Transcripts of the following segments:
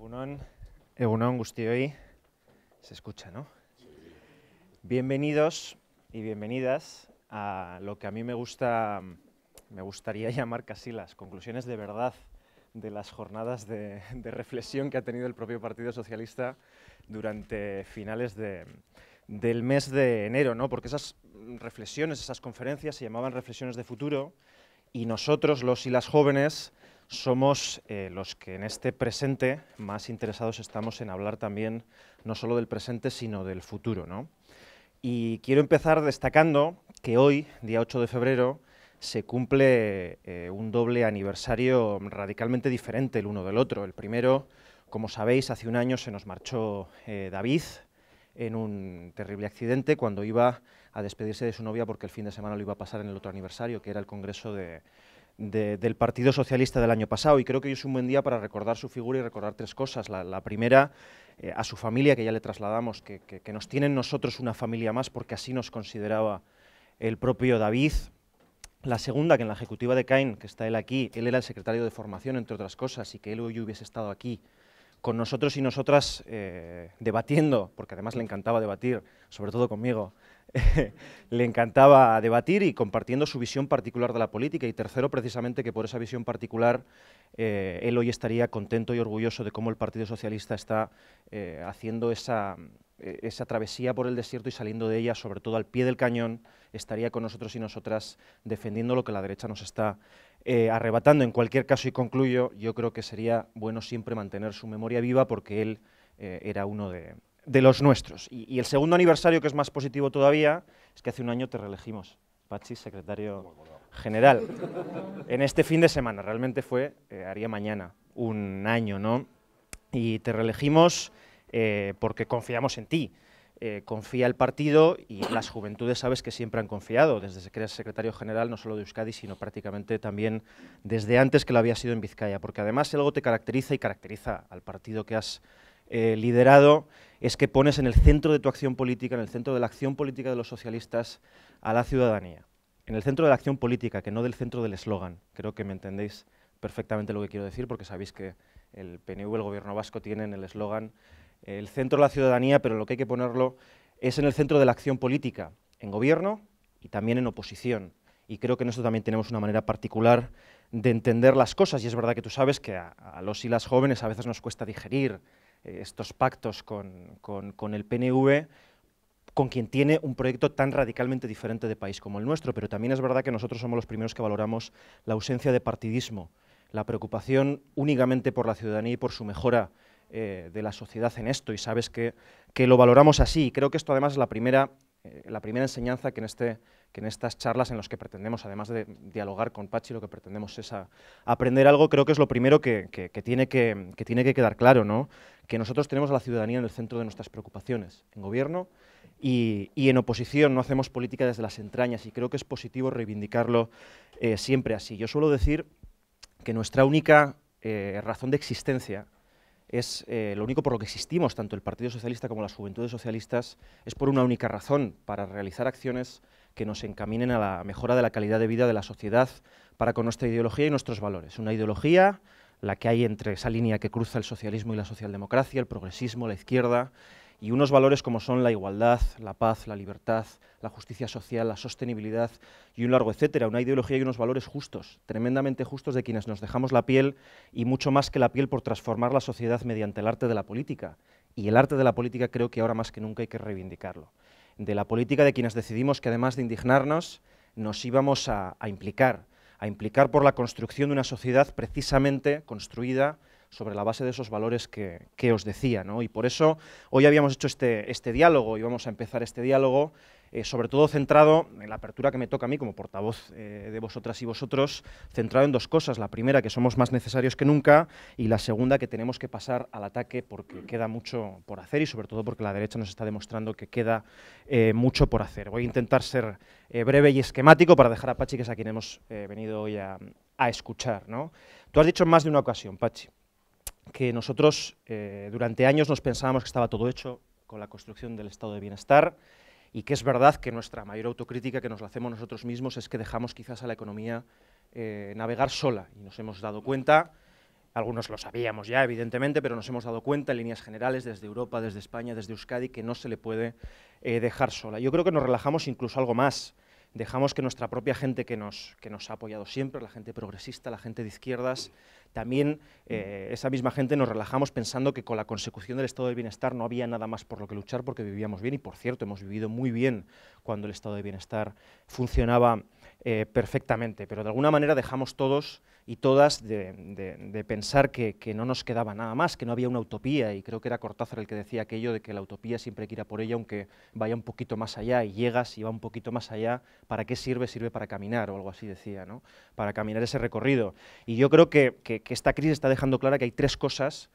Egunon, Egunon se escucha, ¿no? Bienvenidos y bienvenidas a lo que a mí me gusta, me gustaría llamar casi las conclusiones de verdad de las jornadas de, reflexión que ha tenido el propio Partido Socialista durante finales del mes de enero, ¿no? Porque esas reflexiones, esas conferencias se llamaban reflexiones de futuro y nosotros, los y las jóvenes, somos eh, los que en este presente más interesados estamos en hablar también no solo del presente, sino del futuro. Y quiero empezar destacando que hoy, día 8 de febrero, se cumple eh, un doble aniversario radicalmente diferente el uno del otro. El primero, como sabéis, hace un año se nos marchó eh, David en un terrible accidente cuando iba a despedirse de su novia porque el fin de semana lo iba a pasar en el otro aniversario, que era el Congreso de, del Partido Socialista del año pasado y creo que hoy es un buen día para recordar su figura y recordar tres cosas. La, primera, eh, a su familia, que ya le trasladamos, que, nos tienen nosotros una familia más porque así nos consideraba el propio David. La segunda, que en la ejecutiva de Cain, que está él aquí, él era el secretario de formación, entre otras cosas, y que él hoy hubiese estado aquí con nosotros y nosotras eh, debatiendo, porque además le encantaba debatir, sobre todo conmigo, le encantaba debatir y compartiendo su visión particular de la política. Y tercero, precisamente, que por esa visión particular eh, él hoy estaría contento y orgulloso de cómo el Partido Socialista está eh, haciendo eh, esa, travesía por el desierto y saliendo de ella, sobre todo al pie del cañón, estaría con nosotros y nosotras defendiendo lo que la derecha nos está arrebatando. En cualquier caso, y concluyo, yo creo que sería bueno siempre mantener su memoria viva porque él era uno de, de los nuestros. Y, el segundo aniversario, que es más positivo todavía, es que hace un año te reelegimos, Pachi, secretario general. En este fin de semana, realmente fue, eh, haría mañana, un año, ¿no? Y te reelegimos eh, porque confiamos en ti. Eh, confía el partido y las juventudes sabes que siempre han confiado, desde que eres secretario general no solo de Euskadi, sino prácticamente también desde antes que lo había sido en Vizcaya, porque además algo te caracteriza y caracteriza al partido que has eh, liderado es que pones en el centro de tu acción política, en el centro de la acción política de los socialistas, a la ciudadanía. En el centro de la acción política, que no del centro del eslogan. Creo que me entendéis perfectamente lo que quiero decir, porque sabéis que el PNV, el gobierno vasco, tienen el eslogan el centro de la ciudadanía, pero lo que hay que ponerlo es en el centro de la acción política, en gobierno y también en oposición. Y creo que en eso también tenemos una manera particular de entender las cosas. Y es verdad que tú sabes que a los y las jóvenes a veces nos cuesta digerir eh, estos pactos con, el PNV, con quien tiene un proyecto tan radicalmente diferente de país como el nuestro, pero también es verdad que nosotros somos los primeros que valoramos la ausencia de partidismo, la preocupación únicamente por la ciudadanía y por su mejora eh, de la sociedad en esto, y sabes que, lo valoramos así. creo que esto además es la primera, eh, la primera enseñanza que en este que en estas charlas en las que pretendemos, además de dialogar con Pachi, lo que pretendemos es aprender algo, creo que es lo primero que, tiene, que, quedar claro, ¿no? que nosotros tenemos a la ciudadanía en el centro de nuestras preocupaciones, en gobierno y, en oposición, no hacemos política desde las entrañas y creo que es positivo reivindicarlo eh, siempre así. Yo suelo decir que nuestra única eh, razón de existencia es eh, lo único por lo que existimos, tanto el Partido Socialista como las Juventudes Socialistas, es por una única razón, para realizar acciones que nos encaminen a la mejora de la calidad de vida de la sociedad para con nuestra ideología y nuestros valores. Una ideología, la que hay entre esa línea que cruza el socialismo y la socialdemocracia, el progresismo, la izquierda, y unos valores como son la igualdad, la paz, la libertad, la justicia social, la sostenibilidad y un largo etcétera, una ideología y unos valores justos, tremendamente justos de quienes nos dejamos la piel y mucho más que la piel por transformar la sociedad mediante el arte de la política. Y el arte de la política creo que ahora más que nunca hay que reivindicarlo de la política de quienes decidimos que además de indignarnos, nos íbamos a, implicar, a implicar por la construcción de una sociedad precisamente construida sobre la base de esos valores que, os decía. Y por eso hoy habíamos hecho este, este diálogo y vamos a empezar este diálogo eh, sobre todo centrado en la apertura que me toca a mí como portavoz eh, de vosotras y vosotros, centrado en dos cosas. La primera, que somos más necesarios que nunca, y la segunda, que tenemos que pasar al ataque porque queda mucho por hacer y sobre todo porque la derecha nos está demostrando que queda eh, mucho por hacer. Voy a intentar ser breve y esquemático para dejar a Pachi, que es a quien hemos venido hoy a, escuchar. ¿no? Tú has dicho en más de una ocasión, Pachi, que nosotros durante años nos pensábamos que estaba todo hecho con la construcción del estado de bienestar, y que es verdad que nuestra mayor autocrítica que nos la hacemos nosotros mismos es que dejamos quizás a la economía eh, navegar sola y nos hemos dado cuenta, algunos lo sabíamos ya evidentemente, pero nos hemos dado cuenta en líneas generales desde Europa, desde España, desde Euskadi, que no se le puede eh, dejar sola. Yo creo que nos relajamos incluso algo más dejamos que nuestra propia gente que nos, que nos ha apoyado siempre, la gente progresista, la gente de izquierdas, también eh, esa misma gente nos relajamos pensando que con la consecución del estado de bienestar no había nada más por lo que luchar porque vivíamos bien y por cierto hemos vivido muy bien cuando el estado de bienestar funcionaba eh, perfectamente, pero de alguna manera dejamos todos y todas de, pensar que, no nos quedaba nada más, que no había una utopía, y creo que era Cortázar el que decía aquello de que la utopía siempre hay que ir por ella, aunque vaya un poquito más allá, y llegas y va un poquito más allá, ¿para qué sirve? Sirve para caminar, o algo así decía, ¿no? Para caminar ese recorrido. Y yo creo que, esta crisis está dejando clara que hay tres cosas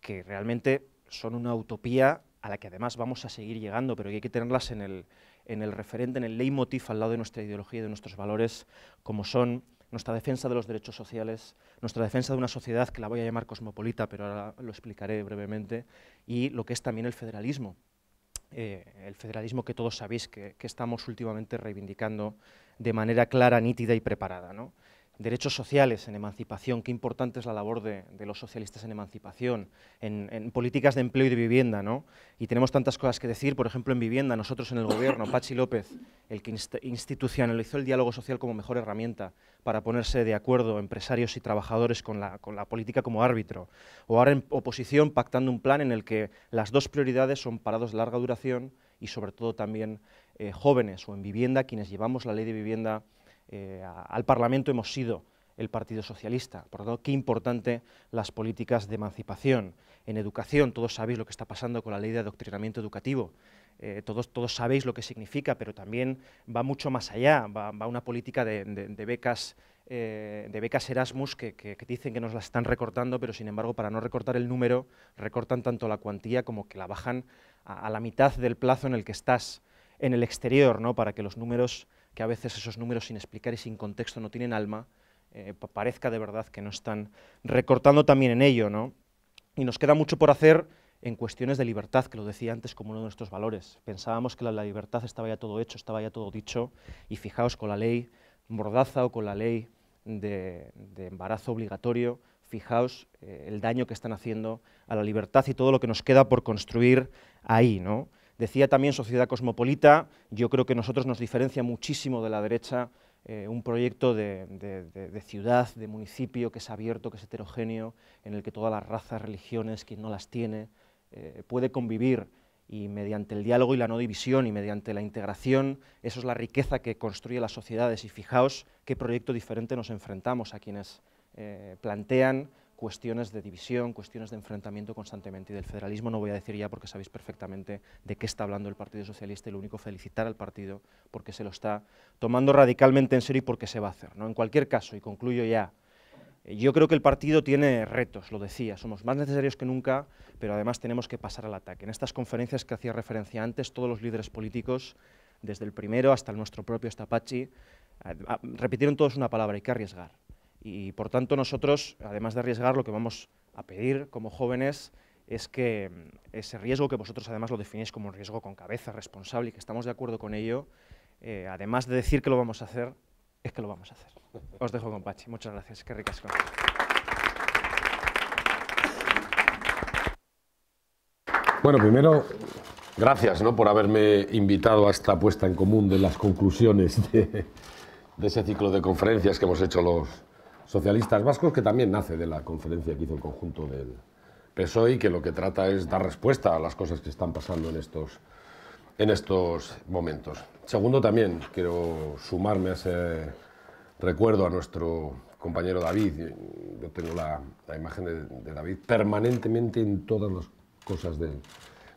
que realmente son una utopía a la que además vamos a seguir llegando, pero hay que tenerlas en el, en el referente, en el leitmotiv al lado de nuestra ideología y de nuestros valores, como son nuestra defensa de los derechos sociales, nuestra defensa de una sociedad que la voy a llamar cosmopolita, pero ahora lo explicaré brevemente, y lo que es también el federalismo. Eh, el federalismo que todos sabéis que, que, estamos últimamente reivindicando de manera clara, nítida y preparada. ¿no? derechos sociales en emancipación, qué importante es la labor de, los socialistas en emancipación, en, políticas de empleo y de vivienda, ¿no? Y tenemos tantas cosas que decir, por ejemplo, en vivienda, nosotros en el gobierno, Pachi López, el que institucionalizó el diálogo social como mejor herramienta para ponerse de acuerdo empresarios y trabajadores con la, política como árbitro, o ahora en oposición pactando un plan en el que las dos prioridades son parados de larga duración y sobre todo también eh, jóvenes o en vivienda, quienes llevamos la ley de vivienda eh, al Parlamento hemos sido el Partido Socialista. Por lo tanto, qué importante las políticas de emancipación. En educación, todos sabéis lo que está pasando con la ley de adoctrinamiento educativo. Eh, todos, todos sabéis lo que significa, pero también va mucho más allá. Va, una política de, becas eh, de becas Erasmus que, dicen que nos las están recortando, pero sin embargo para no recortar el número recortan tanto la cuantía como que la bajan a, a la mitad del plazo en el que estás en el exterior, ¿no? para que los números que a veces esos números sin explicar y sin contexto no tienen alma, eh, parezca de verdad que no están recortando también en ello. ¿no? Y nos queda mucho por hacer en cuestiones de libertad, que lo decía antes como uno de nuestros valores. Pensábamos que la, libertad estaba ya todo hecho, estaba ya todo dicho, y fijaos con la ley Mordaza o con la ley de, embarazo obligatorio, fijaos eh, el daño que están haciendo a la libertad y todo lo que nos queda por construir ahí. ¿no? Decía también sociedad cosmopolita, yo creo que nosotros nos diferencia muchísimo de la derecha eh, un proyecto de, ciudad, de municipio que es abierto, que es heterogéneo, en el que todas las razas, religiones, quien no las tiene, eh, puede convivir y mediante el diálogo y la no división y mediante la integración, eso es la riqueza que construye las sociedades y fijaos qué proyecto diferente nos enfrentamos a quienes eh, plantean cuestiones de división, cuestiones de enfrentamiento constantemente. Y del federalismo no voy a decir ya porque sabéis perfectamente de qué está hablando el Partido Socialista y lo único felicitar al partido porque se lo está tomando radicalmente en serio y porque se va a hacer. ¿no? En cualquier caso, y concluyo ya, eh, yo creo que el partido tiene retos, lo decía, somos más necesarios que nunca, pero además tenemos que pasar al ataque. En estas conferencias que hacía referencia antes, todos los líderes políticos, desde el primero hasta el nuestro propio estapachi eh, ah, repitieron todos una palabra, hay que arriesgar y por tanto nosotros, además de arriesgar, lo que vamos a pedir como jóvenes es que mm, ese riesgo que vosotros además lo definís como un riesgo con cabeza responsable y que estamos de acuerdo con ello, eh, además de decir que lo vamos a hacer, es que lo vamos a hacer. Os dejo con Pachi. Muchas gracias. Qué ricas cosas. Bueno, primero, gracias ¿no? por haberme invitado a esta puesta en común de las conclusiones de ese ciclo de conferencias que hemos hecho los, socialistas vascos, que también nace de la conferencia que hizo el conjunto del PSOE y que lo que trata es dar respuesta a las cosas que están pasando en estos, en estos momentos. Segundo, también quiero sumarme a ese recuerdo a nuestro compañero David. Yo tengo la, imagen de, David permanentemente en todas las cosas del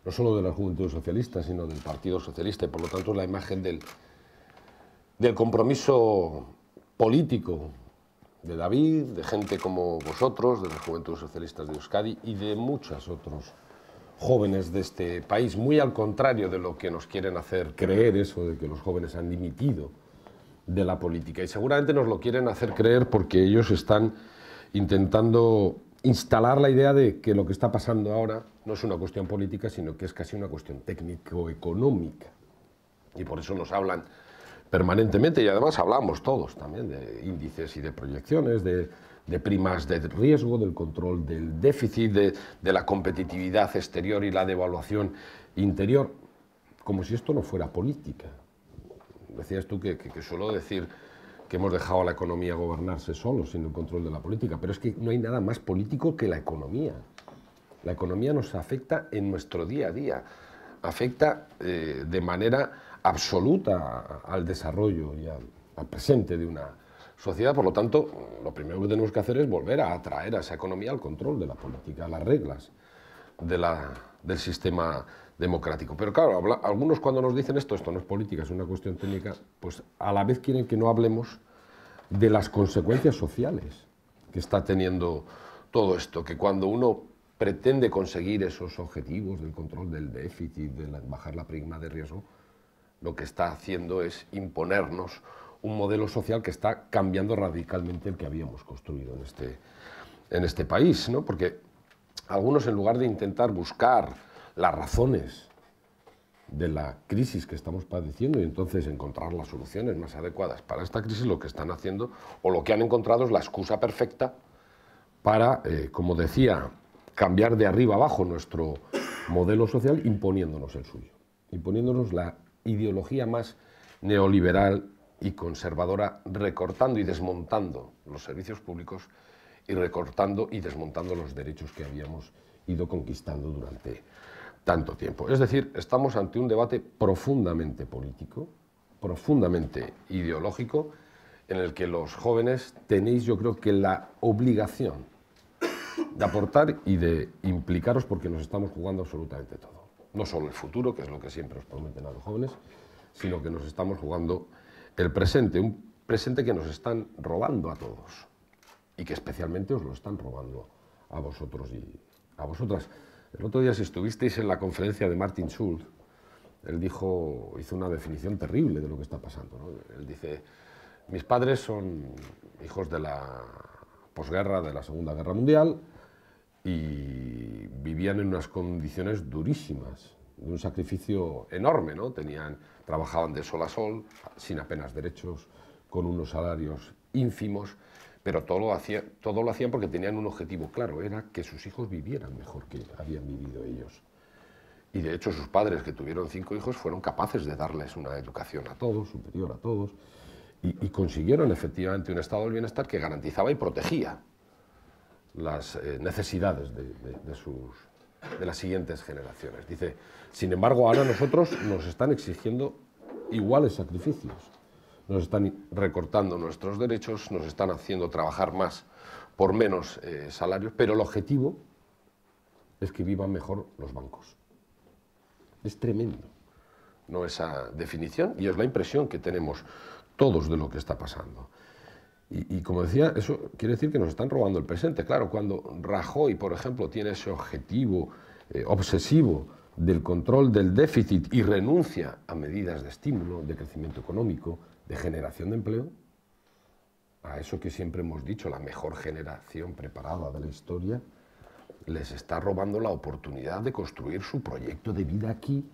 no solo de la Juventud Socialista, sino del Partido Socialista, y por lo tanto la imagen del, del compromiso político de David, de gente como vosotros, de la Juventudes Socialistas de Euskadi y de muchos otros jóvenes de este país, muy al contrario de lo que nos quieren hacer creer, eso de que los jóvenes han dimitido de la política. Y seguramente nos lo quieren hacer creer porque ellos están intentando instalar la idea de que lo que está pasando ahora no es una cuestión política, sino que es casi una cuestión técnico-económica. Y por eso nos hablan permanentemente y además hablamos todos también de índices y de proyecciones, de, primas de riesgo, del control del déficit, de, la competitividad exterior y la devaluación interior, como si esto no fuera política. Decías tú que, que, suelo decir que hemos dejado a la economía gobernarse solo, sin el control de la política, pero es que no hay nada más político que la economía. La economía nos afecta en nuestro día a día, afecta eh, de manera absoluta al desarrollo y al, presente de una sociedad. Por lo tanto, lo primero que tenemos que hacer es volver a atraer a esa economía al control de la política, a las reglas de la, del sistema democrático. Pero claro, algunos cuando nos dicen esto, esto no es política, es una cuestión técnica, pues a la vez quieren que no hablemos de las consecuencias sociales que está teniendo todo esto, que cuando uno pretende conseguir esos objetivos del control del déficit, de bajar la prima de riesgo, lo que está haciendo es imponernos un modelo social que está cambiando radicalmente el que habíamos construido en este, en este país, ¿no? Porque algunos en lugar de intentar buscar las razones de la crisis que estamos padeciendo y entonces encontrar las soluciones más adecuadas para esta crisis, lo que están haciendo o lo que han encontrado es la excusa perfecta para, eh, como decía, cambiar de arriba abajo nuestro modelo social imponiéndonos el suyo, imponiéndonos la ideología más neoliberal y conservadora, recortando y desmontando los servicios públicos y recortando y desmontando los derechos que habíamos ido conquistando durante tanto tiempo. Es decir, estamos ante un debate profundamente político, profundamente ideológico, en el que los jóvenes tenéis yo creo que la obligación de aportar y de implicaros porque nos estamos jugando absolutamente todo no solo el futuro, que es lo que siempre os prometen a los jóvenes, sino que nos estamos jugando el presente, un presente que nos están robando a todos y que especialmente os lo están robando a vosotros y a vosotras. El otro día, si estuvisteis en la conferencia de Martin Schulz, él dijo, hizo una definición terrible de lo que está pasando. Él dice, mis padres son hijos de la posguerra, de la Segunda Guerra Mundial, y vivían en unas condiciones durísimas, de un sacrificio enorme, ¿no? Tenían, trabajaban de sol a sol, sin apenas derechos, con unos salarios ínfimos, pero todo lo, todo lo hacían porque tenían un objetivo claro, era que sus hijos vivieran mejor que habían vivido ellos. Y de hecho sus padres, que tuvieron cinco hijos, fueron capaces de darles una educación a todos, superior a todos, y, y consiguieron efectivamente un estado del bienestar que garantizaba y protegía las eh, necesidades de, sus, de las siguientes generaciones. Dice, sin embargo, ahora nosotros nos están exigiendo iguales sacrificios. Nos están recortando nuestros derechos, nos están haciendo trabajar más por menos eh, salarios, pero el objetivo es que vivan mejor los bancos. Es tremendo ¿no? esa definición y es la impresión que tenemos todos de lo que está pasando. Y, como decía, eso quiere decir que nos están robando el presente. Claro, cuando Rajoy, por ejemplo, tiene ese objetivo eh, obsesivo del control del déficit y renuncia a medidas de estímulo, de crecimiento económico, de generación de empleo, a eso que siempre hemos dicho, la mejor generación preparada de la historia, les está robando la oportunidad de construir su proyecto de vida aquí,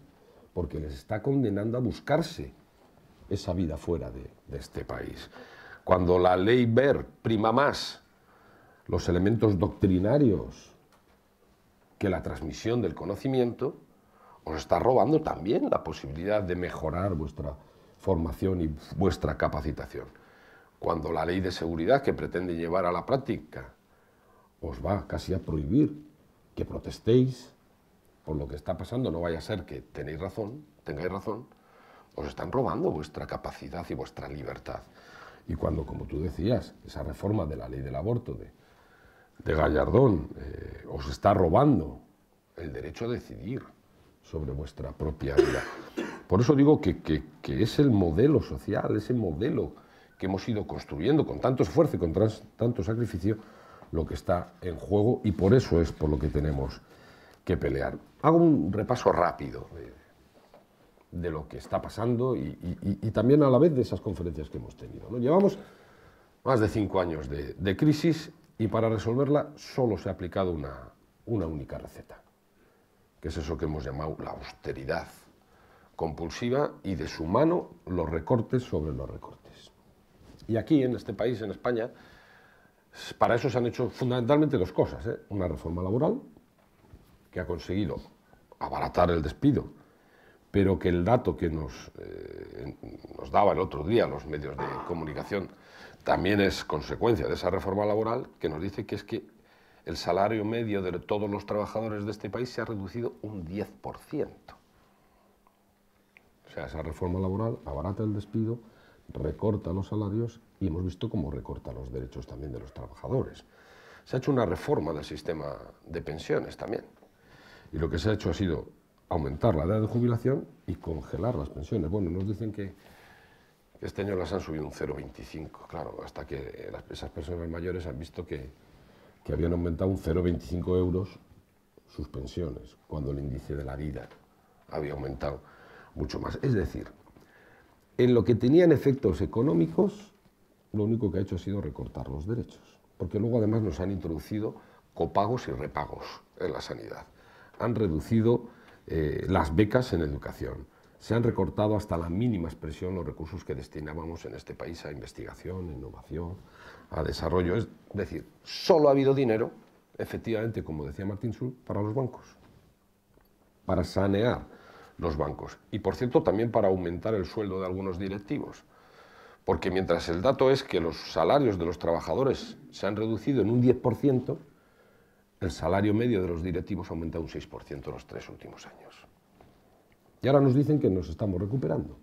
porque les está condenando a buscarse esa vida fuera de este país cuando la ley Ver prima más los elementos doctrinarios que la transmisión del conocimiento, os está robando también la posibilidad de mejorar vuestra formación y vuestra capacitación. Cuando la ley de seguridad que pretende llevar a la práctica os va casi a prohibir que protestéis por lo que está pasando, no vaya a ser que tenéis razón, tengáis razón, os están robando vuestra capacidad y vuestra libertad. Y cuando, como tú decías, esa reforma de la ley del aborto de, Gallardón eh, os está robando el derecho a decidir sobre vuestra propia vida. Por eso digo que, es el modelo social, ese modelo que hemos ido construyendo con tanto esfuerzo y con tanto sacrificio, lo que está en juego y por eso es por lo que tenemos que pelear. Hago un repaso rápido de lo que está pasando y, también a la vez de esas conferencias que hemos tenido. ¿no? Llevamos más de cinco años de, crisis y para resolverla solo se ha aplicado una, única receta, que es eso que hemos llamado la austeridad compulsiva y de su mano los recortes sobre los recortes. Y aquí, en este país, en España, para eso se han hecho fundamentalmente dos cosas. ¿eh? Una reforma laboral, que ha conseguido abaratar el despido pero que el dato que nos, eh, nos daba el otro día los medios de comunicación también es consecuencia de esa reforma laboral que nos dice que es que el salario medio de todos los trabajadores de este país se ha reducido un 10%. O sea, esa reforma laboral abarata el despido, recorta los salarios y hemos visto cómo recorta los derechos también de los trabajadores. Se ha hecho una reforma del sistema de pensiones también. Y lo que se ha hecho ha sido aumentar la edad de jubilación y congelar las pensiones. Bueno, nos dicen que este año las han subido un 0,25, claro, hasta que esas personas mayores han visto que, que habían aumentado un 0,25 euros sus pensiones, cuando el índice de la vida había aumentado mucho más. Es decir, en lo que tenían efectos económicos, lo único que ha hecho ha sido recortar los derechos, porque luego además nos han introducido copagos y repagos en la sanidad. Han reducido eh, las becas en educación. Se han recortado hasta la mínima expresión los recursos que destinábamos en este país a investigación, innovación, a desarrollo. Es decir, solo ha habido dinero, efectivamente, como decía Martín Sur, para los bancos, para sanear los bancos. Y, por cierto, también para aumentar el sueldo de algunos directivos. Porque mientras el dato es que los salarios de los trabajadores se han reducido en un 10%, el salario medio de los directivos ha aumentado un 6% en los tres últimos años. Y ahora nos dicen que nos estamos recuperando.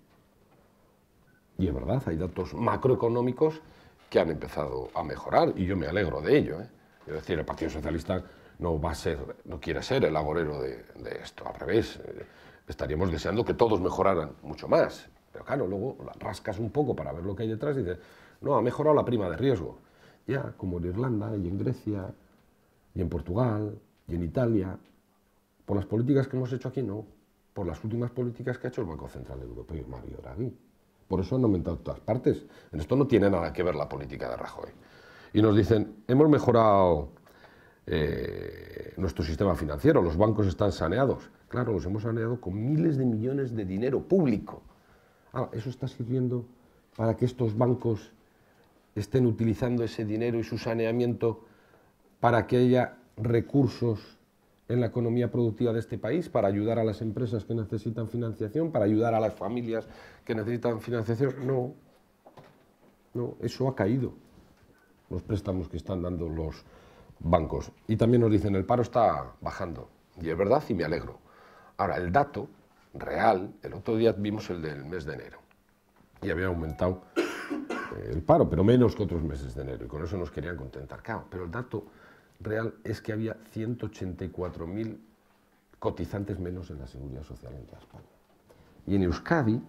Y es verdad, hay datos macroeconómicos que han empezado a mejorar y yo me alegro de ello. ¿eh? Es decir, el Partido Socialista no va a ser, no quiere ser el agorero de, esto, al revés. estaríamos deseando que todos mejoraran mucho más. Pero claro, luego rascas un poco para ver lo que hay detrás y dices, no, ha mejorado la prima de riesgo. Ya, como en Irlanda y en Grecia y en Portugal, y en Italia. Por las políticas que hemos hecho aquí, no. Por las últimas políticas que ha hecho el Banco Central Europeo, Mario Draghi. Por eso han aumentado todas partes. En esto no tiene nada que ver la política de Rajoy. Y nos dicen, hemos mejorado eh, nuestro sistema financiero, los bancos están saneados. Claro, los hemos saneado con miles de millones de dinero público. Ahora, ¿eso está sirviendo para que estos bancos estén utilizando ese dinero y su saneamiento para que haya recursos en la economía productiva de este país, para ayudar a las empresas que necesitan financiación, para ayudar a las familias que necesitan financiación. No, no, eso ha caído, los préstamos que están dando los bancos. Y también nos dicen, el paro está bajando. Y es verdad y me alegro. Ahora, el dato real, el otro día vimos el del mes de enero y había aumentado eh, el paro, pero menos que otros meses de enero, y con eso nos querían contentar. Claro, pero el dato real es que había 184.000 cotizantes menos en la seguridad social en España. Y en Euskadi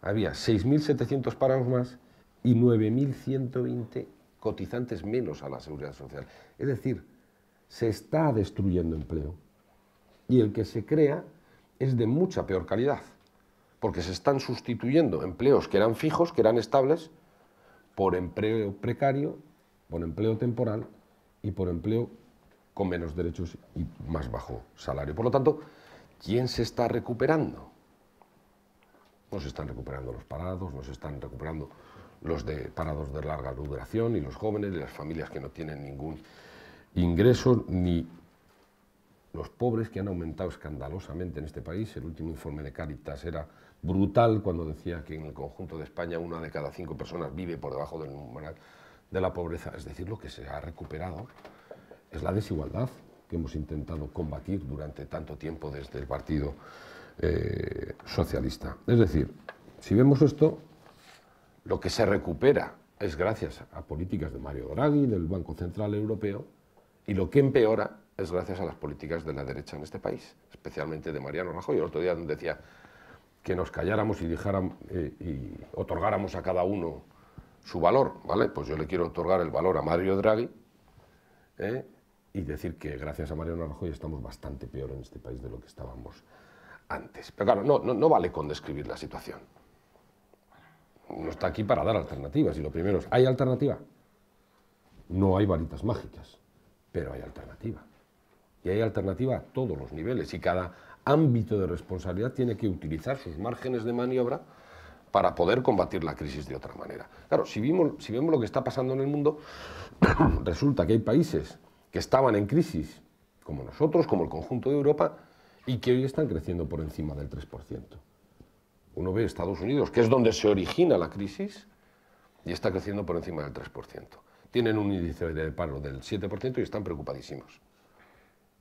había 6.700 parados más y 9.120 cotizantes menos a la seguridad social. Es decir, se está destruyendo empleo y el que se crea es de mucha peor calidad, porque se están sustituyendo empleos que eran fijos, que eran estables, por empleo precario, por empleo temporal y por empleo con menos derechos y más bajo salario. Por lo tanto, ¿quién se está recuperando? No se están recuperando los parados, no se están recuperando los de parados de larga duración y los jóvenes y las familias que no tienen ningún ingreso ni los pobres que han aumentado escandalosamente en este país. El último informe de Caritas era brutal cuando decía que en el conjunto de España una de cada cinco personas vive por debajo del umbral de la pobreza, es decir, lo que se ha recuperado, es la desigualdad que hemos intentado combatir durante tanto tiempo desde el Partido eh, Socialista. Es decir, si vemos esto, lo que se recupera es gracias a políticas de Mario Draghi, del Banco Central Europeo, y lo que empeora es gracias a las políticas de la derecha en este país, especialmente de Mariano Rajoy. El otro día decía que nos calláramos y, eh, y otorgáramos a cada uno su valor, ¿vale? Pues yo le quiero otorgar el valor a Mario Draghi ¿eh? y decir que gracias a Mariano Rajoy estamos bastante peor en este país de lo que estábamos antes. Pero claro, no, no, no vale con describir la situación. No está aquí para dar alternativas. Y lo primero es, ¿hay alternativa? No hay varitas mágicas, pero hay alternativa. Y hay alternativa a todos los niveles y cada ámbito de responsabilidad tiene que utilizar sus márgenes de maniobra para poder combatir la crisis de otra manera. Claro, si, vemos lo que está pasando en el mundo, resulta que hay países que estaban en crisis, como nosotros, como el conjunto de Europa, y que hoy están creciendo por encima del 3%. Uno ve Estados Unidos, que es donde se origina la crisis, y está creciendo por encima del 3%. Tienen un índice de paro del 7% y están preocupadísimos,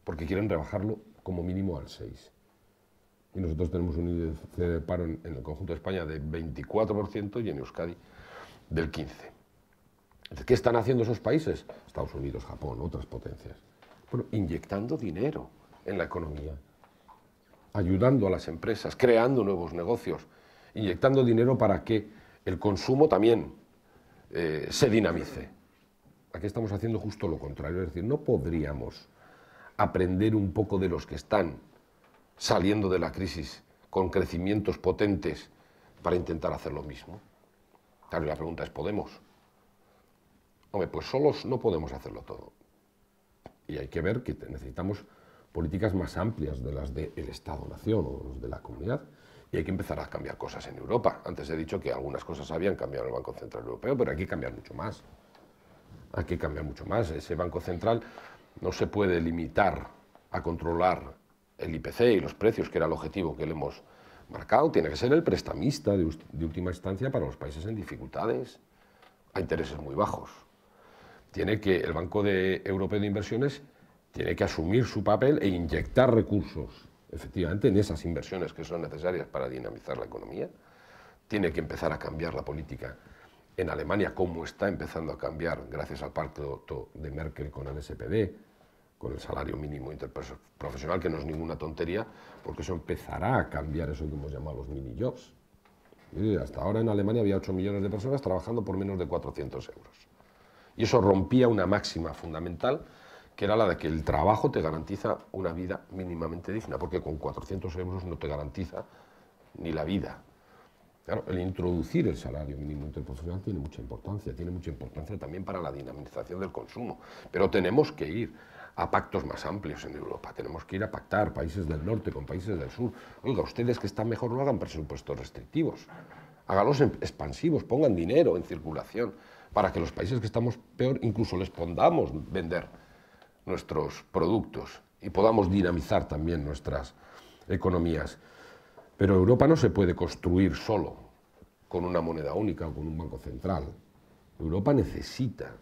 porque quieren rebajarlo como mínimo al 6%. Y nosotros tenemos un índice de paro en, el conjunto de España de 24% y en Euskadi del 15%. ¿Qué están haciendo esos países? Estados Unidos, Japón, otras potencias. Bueno, inyectando dinero en la economía, ayudando a las empresas, creando nuevos negocios, inyectando dinero para que el consumo también eh, se dinamice. Aquí estamos haciendo justo lo contrario, es decir, no podríamos aprender un poco de los que están saliendo de la crisis con crecimientos potentes para intentar hacer lo mismo? Claro, la pregunta es, ¿podemos? Hombre, pues solos no podemos hacerlo todo. Y hay que ver que necesitamos políticas más amplias de las del Estado-Nación o de la comunidad. Y hay que empezar a cambiar cosas en Europa. Antes he dicho que algunas cosas habían cambiado en el Banco Central Europeo, pero hay que cambiar mucho más. Hay que cambiar mucho más. Ese Banco Central no se puede limitar a controlar el IPC y los precios, que era el objetivo que le hemos marcado, tiene que ser el prestamista de, última instancia para los países en dificultades, a intereses muy bajos. Tiene que, el Banco de, Europeo de Inversiones tiene que asumir su papel e inyectar recursos, efectivamente, en esas inversiones que son necesarias para dinamizar la economía. Tiene que empezar a cambiar la política en Alemania, como está empezando a cambiar gracias al pacto de Merkel con el SPD, con el salario mínimo interprofesional, que no es ninguna tontería, porque eso empezará a cambiar eso que hemos llamado los mini jobs. hasta ahora en Alemania había 8 millones de personas trabajando por menos de 400 euros. Y eso rompía una máxima fundamental, que era la de que el trabajo te garantiza una vida mínimamente digna, porque con 400 euros no te garantiza ni la vida, Claro, el introducir el salario mínimo interprofesional tiene mucha importancia, tiene mucha importancia también para la dinamización del consumo, pero tenemos que ir a pactos más amplios en Europa, tenemos que ir a pactar países del norte con países del sur. Oiga, ustedes que están mejor no hagan presupuestos restrictivos, hágalos expansivos, pongan dinero en circulación para que los países que estamos peor incluso les pondamos vender nuestros productos y podamos dinamizar también nuestras economías. Pero Europa no se puede construir solo con una moneda única o con un banco central. Europa necesita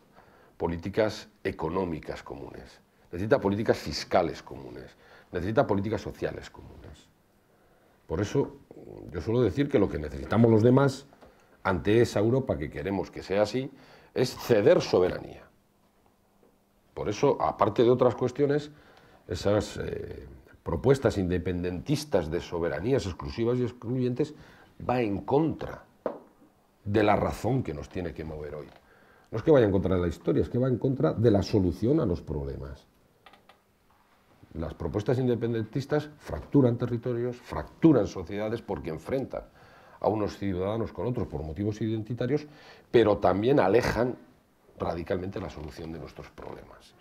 políticas económicas comunes, necesita políticas fiscales comunes, necesita políticas sociales comunes. Por eso yo suelo decir que lo que necesitamos los demás ante esa Europa que queremos que sea así es ceder soberanía. Por eso, aparte de otras cuestiones, esas... Eh, propuestas independentistas de soberanías exclusivas y excluyentes va en contra de la razón que nos tiene que mover hoy. No es que vaya en contra de la historia, es que va en contra de la solución a los problemas. Las propuestas independentistas fracturan territorios, fracturan sociedades porque enfrentan a unos ciudadanos con otros por motivos identitarios, pero también alejan radicalmente la solución de nuestros problemas.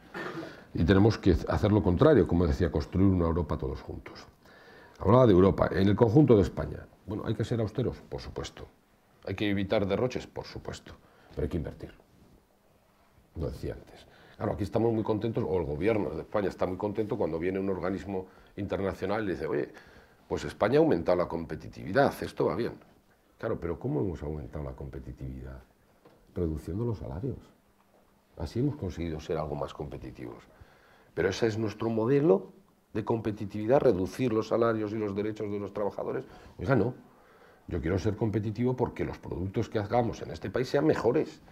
Y tenemos que hacer lo contrario, como decía, construir una Europa todos juntos. Hablaba de Europa, en el conjunto de España. Bueno, ¿hay que ser austeros? Por supuesto. ¿Hay que evitar derroches? Por supuesto. Pero hay que invertir. Lo decía antes. Claro, aquí estamos muy contentos, o el gobierno de España está muy contento cuando viene un organismo internacional y dice, oye, pues España ha aumentado la competitividad, esto va bien. Claro, pero ¿cómo hemos aumentado la competitividad? Reduciendo los salarios. Así hemos conseguido ser algo más competitivos. Pero ese es nuestro modelo de competitividad, reducir los salarios y los derechos de los trabajadores. Oiga, no. Yo quiero ser competitivo porque los productos que hagamos en este país sean mejores,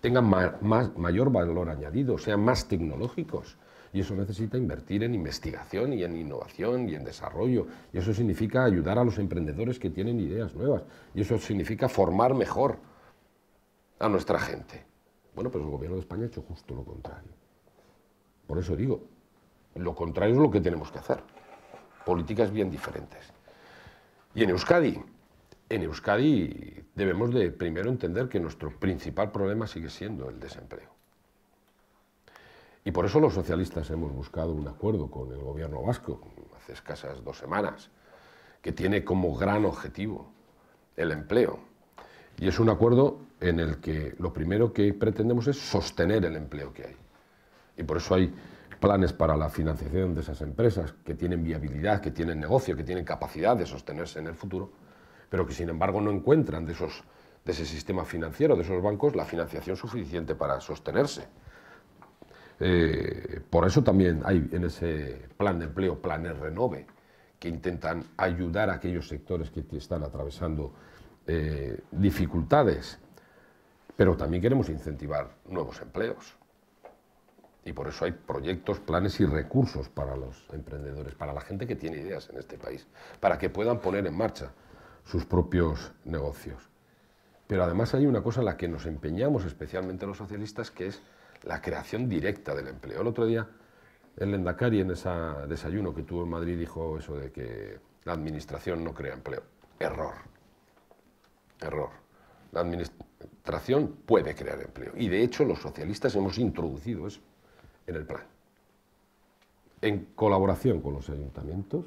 tengan mayor valor añadido, sean más tecnológicos. Y eso necesita invertir en investigación y en innovación y en desarrollo. Y eso significa ayudar a los emprendedores que tienen ideas nuevas. Y eso significa formar mejor a nuestra gente. Bueno, pues el gobierno de España ha hecho justo lo contrario. Por eso digo, lo contrario es lo que tenemos que hacer. Políticas bien diferentes. Y en Euskadi, en Euskadi debemos de primero entender que nuestro principal problema sigue siendo el desempleo. Y por eso los socialistas hemos buscado un acuerdo con el gobierno vasco hace escasas dos semanas, que tiene como gran objetivo el empleo. Y es un acuerdo en el que lo primero que pretendemos es sostener el empleo que hay. Y por eso hay planes para la financiación de esas empresas que tienen viabilidad, que tienen negocio, que tienen capacidad de sostenerse en el futuro, pero que sin embargo no encuentran de, esos, de ese sistema financiero, de esos bancos, la financiación suficiente para sostenerse. Eh, por eso también hay en ese plan de empleo, planes renove, que intentan ayudar a aquellos sectores que están atravesando eh, dificultades pero también queremos incentivar nuevos empleos. Y por eso hay proyectos, planes y recursos para los emprendedores, para la gente que tiene ideas en este país, para que puedan poner en marcha sus propios negocios. Pero además hay una cosa en la que nos empeñamos especialmente los socialistas, que es la creación directa del empleo. El otro día el Endacari en ese desayuno que tuvo en Madrid dijo eso de que la administración no crea empleo. Error. Error. La administración tracción puede crear empleo. Y de hecho los socialistas hemos introducido eso en el plan. En colaboración con los ayuntamientos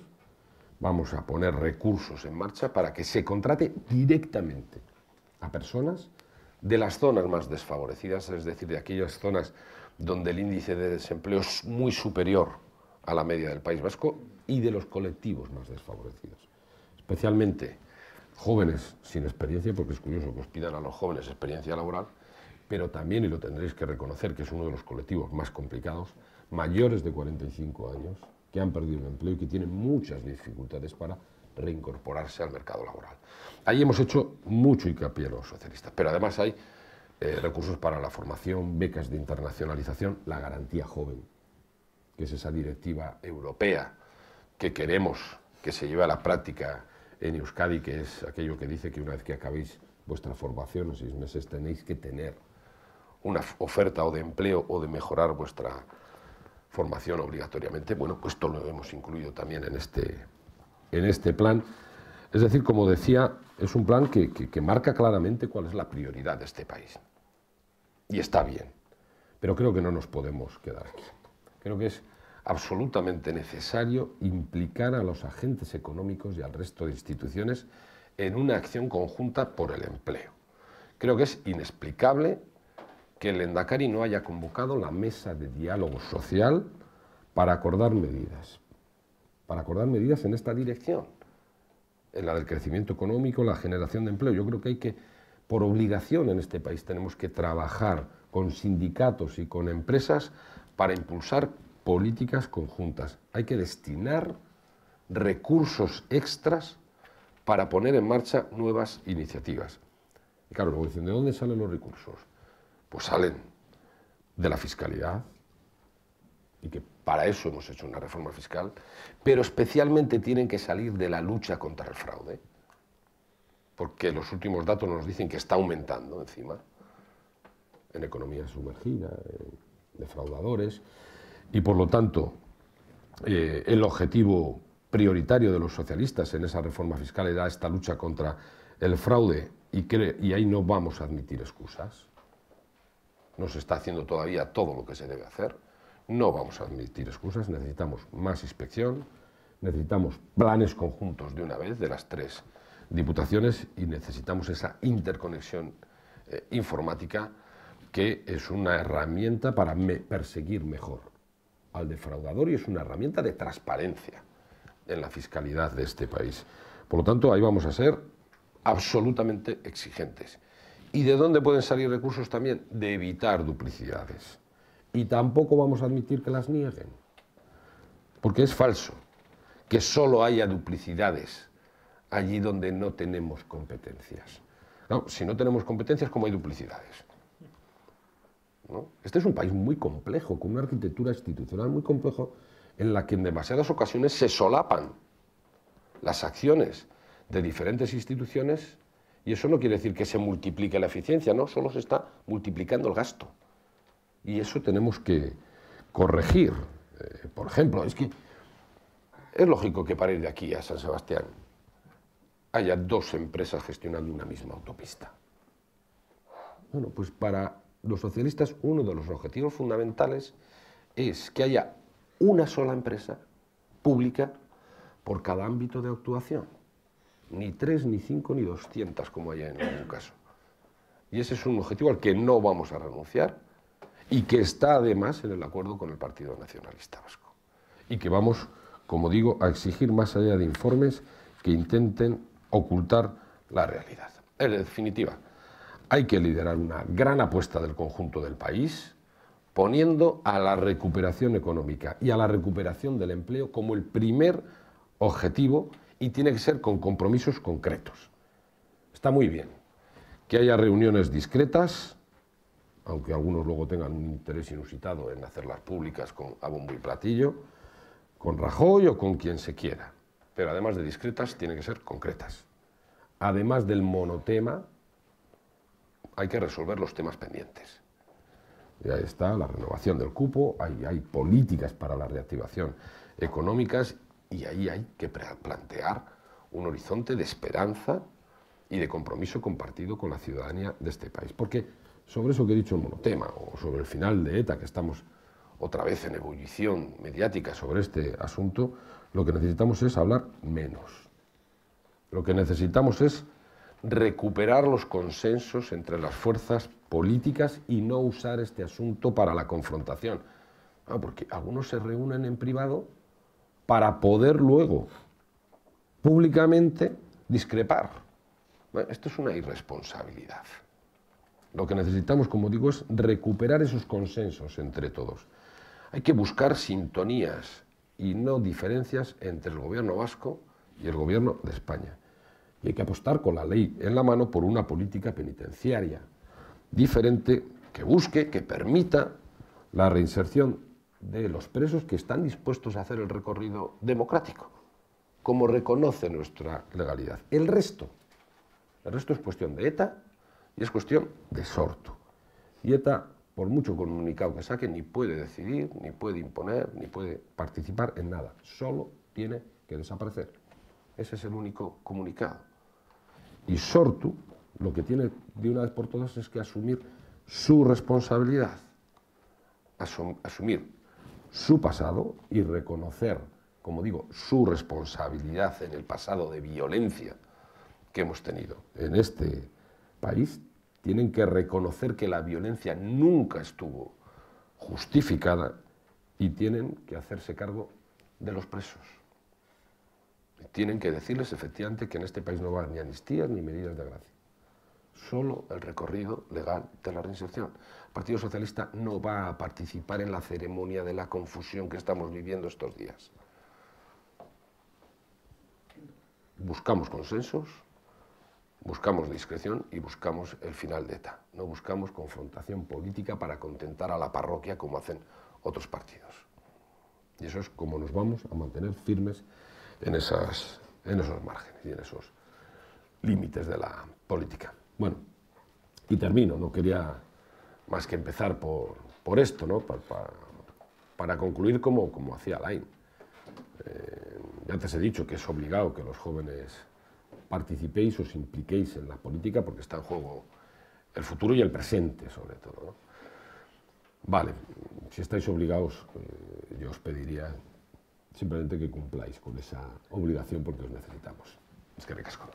vamos a poner recursos en marcha para que se contrate directamente a personas de las zonas más desfavorecidas, es decir, de aquellas zonas donde el índice de desempleo es muy superior a la media del País Vasco y de los colectivos más desfavorecidos, especialmente jóvenes sin experiencia, porque es curioso que os pidan a los jóvenes experiencia laboral, pero también, y lo tendréis que reconocer, que es uno de los colectivos más complicados, mayores de 45 años, que han perdido el empleo y que tienen muchas dificultades para reincorporarse al mercado laboral. Ahí hemos hecho mucho hincapié los socialistas, pero además hay eh, recursos para la formación, becas de internacionalización, la garantía joven, que es esa directiva europea que queremos que se lleve a la práctica en Euskadi, que es aquello que dice que una vez que acabéis vuestra formación, o seis meses, tenéis que tener una oferta o de empleo o de mejorar vuestra formación obligatoriamente. Bueno, pues esto lo hemos incluido también en este, en este plan. Es decir, como decía, es un plan que, que marca claramente cuál es la prioridad de este país. Y está bien. Pero creo que no nos podemos quedar aquí. Creo que es absolutamente necesario implicar a los agentes económicos y al resto de instituciones en una acción conjunta por el empleo. Creo que es inexplicable que el Endacari no haya convocado la mesa de diálogo social para acordar medidas, para acordar medidas en esta dirección, en la del crecimiento económico, la generación de empleo. Yo creo que hay que, por obligación en este país, tenemos que trabajar con sindicatos y con empresas para impulsar políticas conjuntas. Hay que destinar recursos extras para poner en marcha nuevas iniciativas. Y claro, luego dicen, ¿de dónde salen los recursos? Pues salen de la fiscalidad, y que para eso hemos hecho una reforma fiscal, pero especialmente tienen que salir de la lucha contra el fraude, porque los últimos datos nos dicen que está aumentando encima, en economía sumergida, en defraudadores y por lo tanto eh, el objetivo prioritario de los socialistas en esa reforma fiscal era esta lucha contra el fraude y, ahí no vamos a admitir excusas. No se está haciendo todavía todo lo que se debe hacer. No vamos a admitir excusas, necesitamos más inspección, necesitamos planes conjuntos de una vez de las tres diputaciones y necesitamos esa interconexión eh, informática que es una herramienta para perseguir mejor al defraudador y es una herramienta de transparencia en la fiscalidad de este país. Por lo tanto, ahí vamos a ser absolutamente exigentes. ¿Y de dónde pueden salir recursos también? De evitar duplicidades. Y tampoco vamos a admitir que las nieguen, porque es falso que solo haya duplicidades allí donde no tenemos competencias. si no tenemos competencias, ¿cómo hay duplicidades? Este es un país muy complejo, con una arquitectura institucional muy compleja, en la que en demasiadas ocasiones se solapan las acciones de diferentes instituciones y eso no quiere decir que se multiplique la eficiencia, no, solo se está multiplicando el gasto. Y eso tenemos que corregir. Eh, por ejemplo, es que es lógico que para ir de aquí a San Sebastián haya dos empresas gestionando una misma autopista. Bueno, pues para los socialistas, uno de los objetivos fundamentales es que haya una sola empresa pública por cada ámbito de actuación. Ni tres, ni cinco, ni doscientas, como hay en ningún caso. Y ese es un objetivo al que no vamos a renunciar y que está además en el acuerdo con el Partido Nacionalista Vasco. Y que vamos, como digo, a exigir más allá de informes que intenten ocultar la realidad. En definitiva, hay que liderar una gran apuesta del conjunto del país, poniendo a la recuperación económica y a la recuperación del empleo como el primer objetivo y tiene que ser con compromisos concretos. Está muy bien que haya reuniones discretas, aunque algunos luego tengan un interés inusitado en hacerlas públicas con, a bombo y platillo, con Rajoy o con quien se quiera. Pero además de discretas, tiene que ser concretas. Además del monotema hay que resolver los temas pendientes. Y ahí está la renovación del cupo, hay, hay políticas para la reactivación económicas y ahí hay que plantear un horizonte de esperanza y de compromiso compartido con la ciudadanía de este país. Porque sobre eso que he dicho el monotema, o sobre el final de ETA, que estamos otra vez en ebullición mediática sobre este asunto, lo que necesitamos es hablar menos. Lo que necesitamos es recuperar los consensos entre las fuerzas políticas y no usar este asunto para la confrontación. Ah, porque algunos se reúnen en privado para poder luego públicamente discrepar. esto es una irresponsabilidad. Lo que necesitamos, como digo, es recuperar esos consensos entre todos. Hay que buscar sintonías y no diferencias entre el gobierno vasco y el gobierno de España. Y hay que apostar con la ley en la mano por una política penitenciaria diferente que busque, que permita la reinserción de los presos que están dispuestos a hacer el recorrido democrático, como reconoce nuestra legalidad. El resto, el resto es cuestión de ETA y es cuestión de sorto. Y ETA, por mucho comunicado que saque, ni puede decidir, ni puede imponer, ni puede participar en nada. Solo tiene que desaparecer. Ese es el único comunicado. Y Sortu lo que tiene de una vez por todas es que asumir su responsabilidad, asumir su pasado y reconocer, como digo, su responsabilidad en el pasado de violencia que hemos tenido en este país, tienen que reconocer que la violencia nunca estuvo justificada y tienen que hacerse cargo de los presos tienen que decirles efectivamente que en este país no van ni amnistías ni medidas de gracia. Solo el recorrido legal de la reinserción. El Partido Socialista no va a participar en la ceremonia de la confusión que estamos viviendo estos días. Buscamos consensos, buscamos discreción y buscamos el final de ETA. No buscamos confrontación política para contentar a la parroquia como hacen otros partidos. Y eso es como nos vamos a mantener firmes en, esas, en esos márgenes y en esos límites de la política. Bueno, y termino, no quería más que empezar por, por esto, ¿no? para, concluir como, como hacía Alain. Eh, ya antes he dicho que es obligado que los jóvenes participéis, os impliquéis en la política porque está en juego el futuro y el presente, sobre todo. Vale, si estáis obligados, eh, yo os pediría simplemente que cumpláis con esa obligación porque os necesitamos. Es que casco.